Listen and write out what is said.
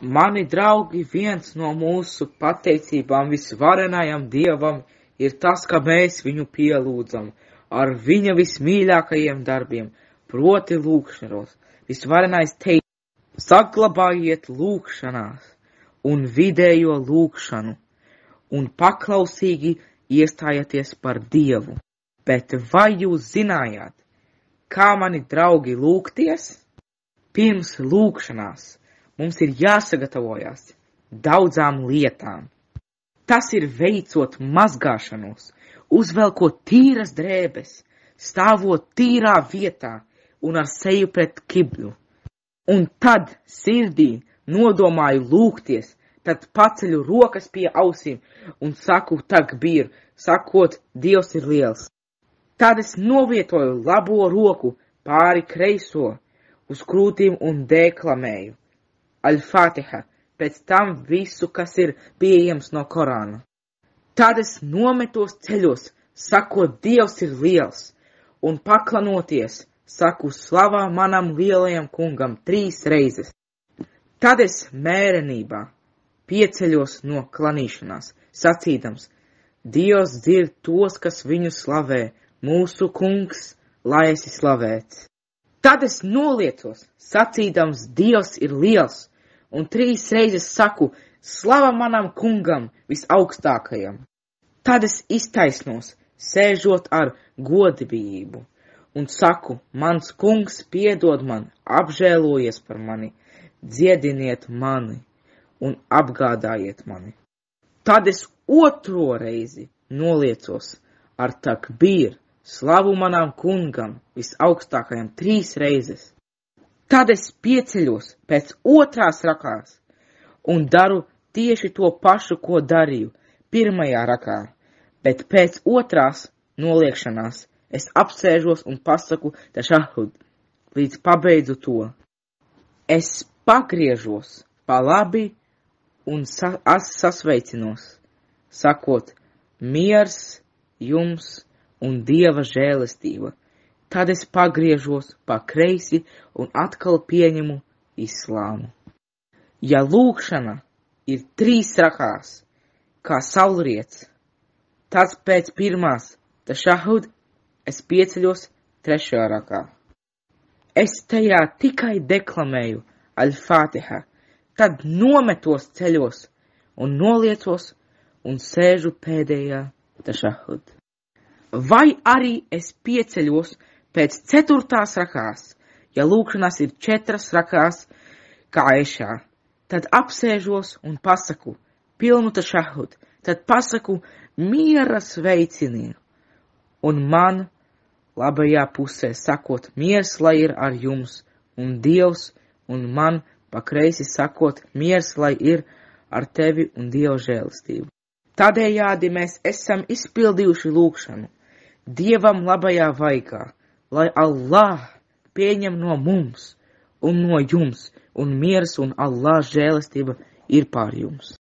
Mani draugi, viens no mūsu pateicībām visvarenajam Dievam ir tas, ka mēs viņu pielūdzam ar viņa vismīļākajiem darbiem, proti lūkšanos. Visvarenais teikt, saglabājiet lūkšanās un vidējo lūkšanu un paklausīgi iestājieties par Dievu. Bet vai jūs zinājāt, kā mani draugi lūgties? Pirms lūkšanās mums ir jāsagatavojas daudzām lietām. Tas ir veicot mazgāšanos, uzvelkot tīras drēbes, stāvot tīrā vietā un ar seju pret kiblu. Un tad sirdī nodomāju lūgties, tad paceļu rokas pie ausīm un saku takbīru, sakot, Dievs ir liels. Tad es novietoju labo roku pāri kreiso uz krūtīm un deklamēju. Al-Fatiha, pēc tam visu, kas ir pieejams no Korāna. Tad es nometos ceļos, sakot, Dievs ir liels, un paklanoties, saku slavā manam lielajam kungam trīs reizes. Tad es mērenībā pieceļos no klanīšanās, sacīdams, Dievs dzird tos, kas viņu slavē, mūsu kungs, lai esi slavēts. Tad es noliecos, sacīdams, Dievs ir liels, un trīs reizes saku, slava manam kungam visaugstākajam. Tad es iztaisnos, sēžot ar godībību, un saku, mans kungs piedod man, apžēlojies par mani, dziediniet mani un apgādājiet mani. Tad es otro reizi noliecos ar takbīru slavu manām kungam visaugstākajam trīs reizes. Tad es pieceļos pēc otrās rakās un daru tieši to pašu, ko darīju pirmajā rakā, bet pēc otrās noliekšanās es apsēžos un pasaku tašahud, līdz pabeidzu to. Es pagriežos pa labi un sa sasveicinos, sakot, miers jums! un dieva žēlastība. Tad es pagriežos pa kreisi un atkal pieņemu islāmu. Ja lūkšana ir trīs rakās, kā saulriets, tad pēc pirmās tašahud es pieceļos trešajā rakā. Es tajā tikai deklamēju al-Fatiha, tad nometos ceļos un noliecos un sēžu pēdējā tašahud vai arī es pieceļos pēc ceturtās rakās, ja lūkšanas ir četras rakās kā ešā, tad apsēžos un pasaku pilnu tašahud, tad pasaku miera sveicinienu, un man labajā pusē sakot miers, lai ir ar jums, un Dievs, un man pa kreisi sakot miers, lai ir ar tevi un Dieva žēlistību. Tādējādi mēs esam izpildījuši lūkšanu, Dievam labajā vaigā, lai Allah pieņem no mums un no jums, un miers un Allah žēlastība ir pār jums.